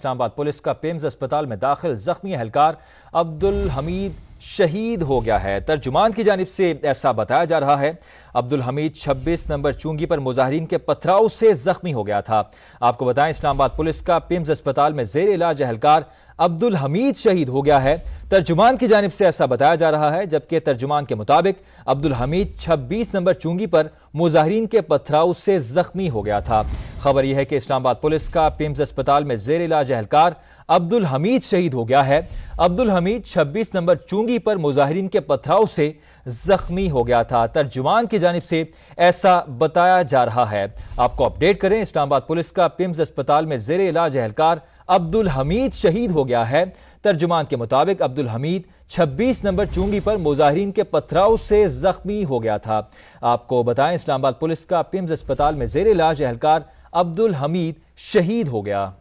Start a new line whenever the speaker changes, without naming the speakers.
Islamabad police का पेम्स अस्पताल में दाखिल जख्मी एहलकार अब्दुल हमीद शहीद हो गया है तर्जुमान की जानब से ऐसा बताया जा रहा है अब्दुल हमीद 26 नंबर चुंगी पर मुजाहरीन के पथराव से जख्मी हो गया था आपको बताएं इस्लामाबाद पुलिस का पिम्स अस्पताल में जेर इलाज एहलकार अब्दुल हमीद शहीद हो गया है तर्जुमान की जानब से ऐसा बताया जा रहा है जबकि तर्जुमान के मुताबिक अब्दुल हमीद छब्बीस नंबर चुंगी पर मुजाहरीन के पथराव से जख्मी हो गया था खबर यह है कि इस्लामाबाद पुलिस का पिम्स अस्पताल में जेर इलाज अहलकार अब्दुल हमीद शहीद हो गया है अब्दुल हमीद 26 नंबर चुंगी पर मुजाहरीन के पथराव से जख्मी हो गया था तर्जुमान की जानब से ऐसा बताया जा रहा है आपको अपडेट करें इस्लामाबाद पुलिस का पिम्स अस्पताल में जेर इलाज अहलकार अब्दुल हमीद शहीद हो गया है तर्जुमान के मुताबिक अब्दुल हमीद 26 नंबर चुंगी पर मुजाहरीन के पथराव से जख्मी हो गया था आपको बताएं इस्लामाबाद पुलिस का पिम्स अस्पताल में जेर इलाज अहलकार अब्दुल हमीद शहीद हो गया